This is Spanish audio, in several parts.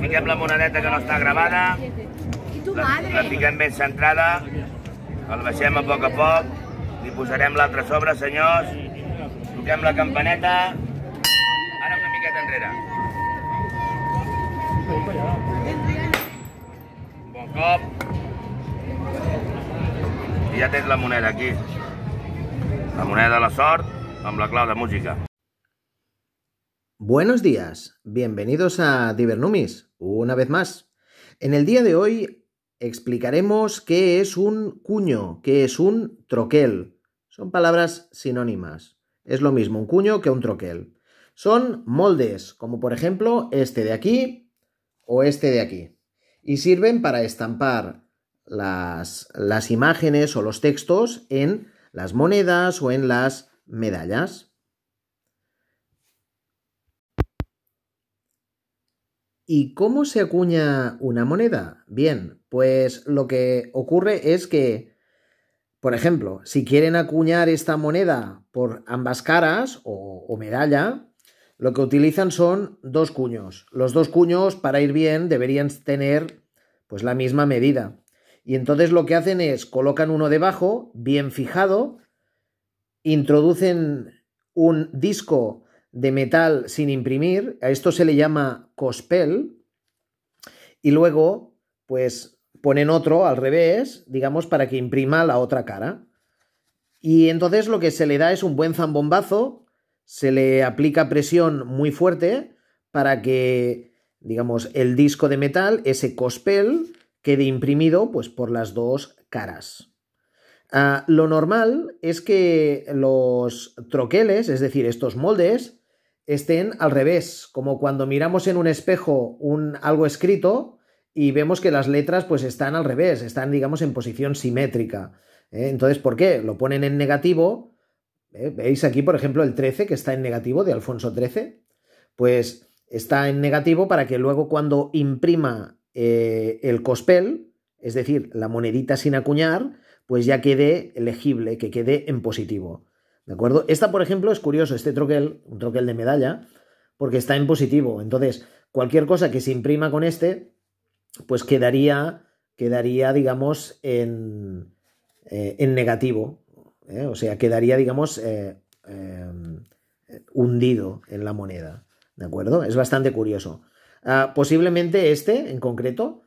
Fiquem la monedeta que no està gravada. La, la fiquem ben centrada. El baixem a poc a poc. Li posarem l'altre sobre, senyors. Toquem la campaneta. Ara una miqueta enrere. Bon cop. I ja tens la moneda aquí. La moneda de la sort amb la clau de música. Buenos días, bienvenidos a Divernumis, una vez más. En el día de hoy explicaremos qué es un cuño, qué es un troquel. Son palabras sinónimas. Es lo mismo un cuño que un troquel. Son moldes, como por ejemplo este de aquí o este de aquí. Y sirven para estampar las imágenes o los textos en las monedas o en las medallas. ¿Y cómo se acuña una moneda? Bien, pues lo que ocurre es que, por ejemplo, si quieren acuñar esta moneda por ambas caras o, medalla, lo que utilizan son dos cuños. Los dos cuños, para ir bien, deberían tener pues la misma medida. Y entonces lo que hacen es colocan uno debajo, bien fijado, introducen un disco de metal sin imprimir, a esto se le llama cospel, y luego, pues ponen otro al revés, digamos, para que imprima la otra cara. Y entonces lo que se le da es un buen zambombazo, se le aplica presión muy fuerte para que, digamos, el disco de metal, ese cospel, quede imprimido pues, por las dos caras. Ah, lo normal es que los troqueles, es decir, estos moldes, estén al revés, como cuando miramos en un espejo un, algo escrito y vemos que las letras pues están al revés, están digamos en posición simétrica. ¿eh? Entonces, ¿por qué? Lo ponen en negativo. ¿eh? ¿Veis aquí, por ejemplo, el 13 que está en negativo de Alfonso XIII? Pues está en negativo para que luego cuando imprima eh, el cospel, es decir, la monedita sin acuñar, pues ya quede legible, que quede en positivo. ¿De acuerdo? Esta, por ejemplo, es curioso, este troquel, un troquel de medalla, porque está en positivo. Entonces, cualquier cosa que se imprima con este, pues quedaría, quedaría digamos, en, eh, en negativo. ¿eh? O sea, quedaría, digamos, eh, hundido en la moneda. ¿De acuerdo? Es bastante curioso. Ah, posiblemente este, en concreto,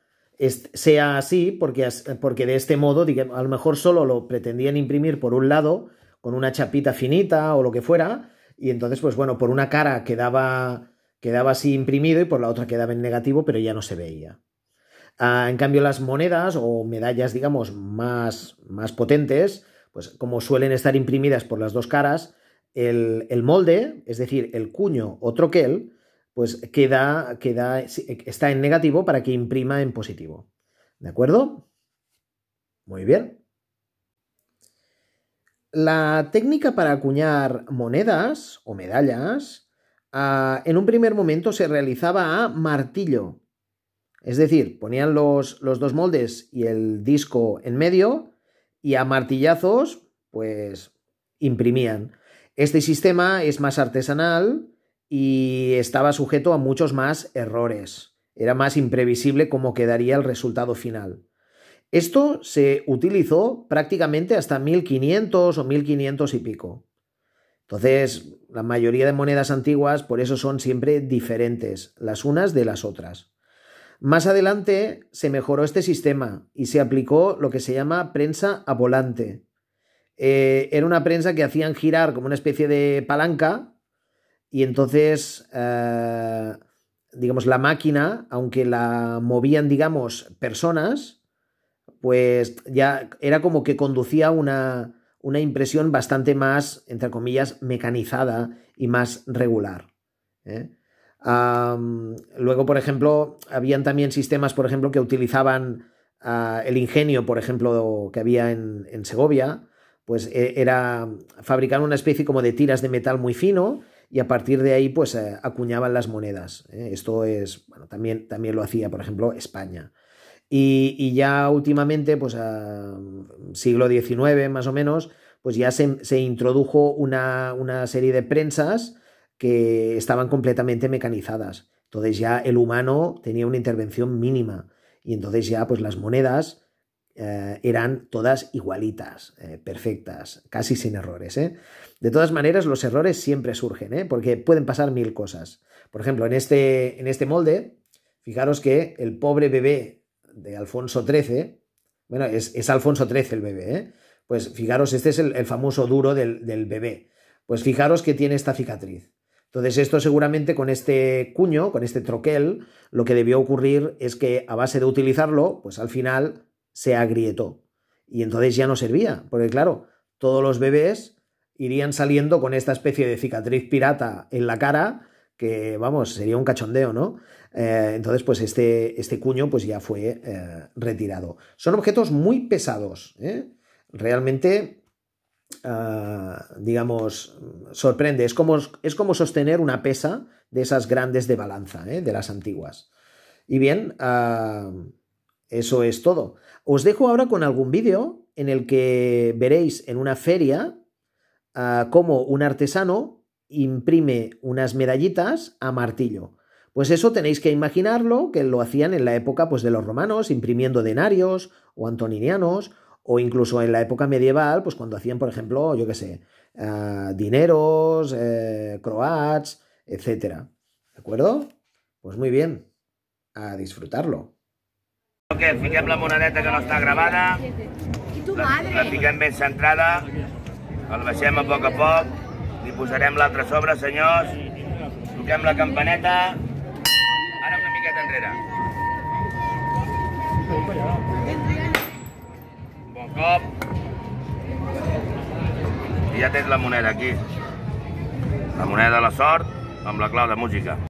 sea así porque, porque de este modo, a lo mejor solo lo pretendían imprimir por un lado con una chapita finita o lo que fuera, y entonces, pues bueno, por una cara quedaba, quedaba así imprimido y por la otra quedaba en negativo, pero ya no se veía. Ah, en cambio, las monedas o medallas, digamos, más, más potentes, pues como suelen estar imprimidas por las dos caras, el, el molde, es decir, el cuño o troquel, pues queda, queda, está en negativo para que imprima en positivo. ¿De acuerdo? Muy bien. La técnica para acuñar monedas o medallas ah, en un primer momento se realizaba a martillo. Es decir, ponían los, los dos moldes y el disco en medio y a martillazos pues imprimían. Este sistema es más artesanal y estaba sujeto a muchos más errores. Era más imprevisible cómo quedaría el resultado final. Esto se utilizó prácticamente hasta 1500 o 1500 y pico. Entonces, la mayoría de monedas antiguas por eso son siempre diferentes, las unas de las otras. Más adelante se mejoró este sistema y se aplicó lo que se llama prensa a volante. Eh, era una prensa que hacían girar como una especie de palanca y entonces, eh, digamos, la máquina, aunque la movían, digamos, personas, pues ya era como que conducía una, una impresión bastante más, entre comillas, mecanizada y más regular. ¿eh? luego, por ejemplo, habían también sistemas, por ejemplo, que utilizaban ah, el ingenio, por ejemplo, que había en, Segovia, pues eh, era fabricar una especie como de tiras de metal muy fino y a partir de ahí pues eh, acuñaban las monedas. Esto es, bueno, también, también lo hacía, por ejemplo, España. Y, ya últimamente, pues a siglo XIX más o menos, pues ya se, introdujo una, serie de prensas que estaban completamente mecanizadas. Entonces ya el humano tenía una intervención mínima y entonces ya pues las monedas eh, eran todas igualitas, eh, perfectas, casi sin errores. ¿eh? De todas maneras, los errores siempre surgen, porque pueden pasar mil cosas. Por ejemplo, en este, en este molde, fijaros que el pobre bebé de Alfonso XIII, bueno, es, Alfonso XIII el bebé, ¿eh? pues fijaros, este es el, famoso duro del, del, bebé, pues fijaros que tiene esta cicatriz. Entonces esto seguramente con este cuño, con este troquel, lo que debió ocurrir es que a base de utilizarlo, pues al final se agrietó y entonces ya no servía, porque claro, todos los bebés irían saliendo con esta especie de cicatriz pirata en la cara que vamos, sería un cachondeo, ¿no? Eh, entonces, pues este, este cuño pues ya fue eh, retirado. Son objetos muy pesados, ¿eh? realmente, ah, digamos, sorprende. Es como, es como sostener una pesa de esas grandes de balanza, de las antiguas. Y bien, ah, eso es todo. Os dejo ahora con algún vídeo en el que veréis en una feria ah, cómo un artesano imprime unas medallitas a martillo. Pues eso tenéis que imaginarlo, que lo hacían en la época pues, de los romanos, imprimiendo denarios o antoninianos, o incluso en la época medieval, pues cuando hacían, por ejemplo, yo qué sé, eh, dineros, eh, croats, etc. ¿De acuerdo? Pues muy bien, a disfrutarlo. okay, la monedeta que no está grabada, la, centrada, a poco a posarem l'altre sobre, senyors. Toquem la campaneta. Ara una miqueta enrere. Bon cop. I ja tens la moneda aquí. La moneda de la sort amb la clau de música.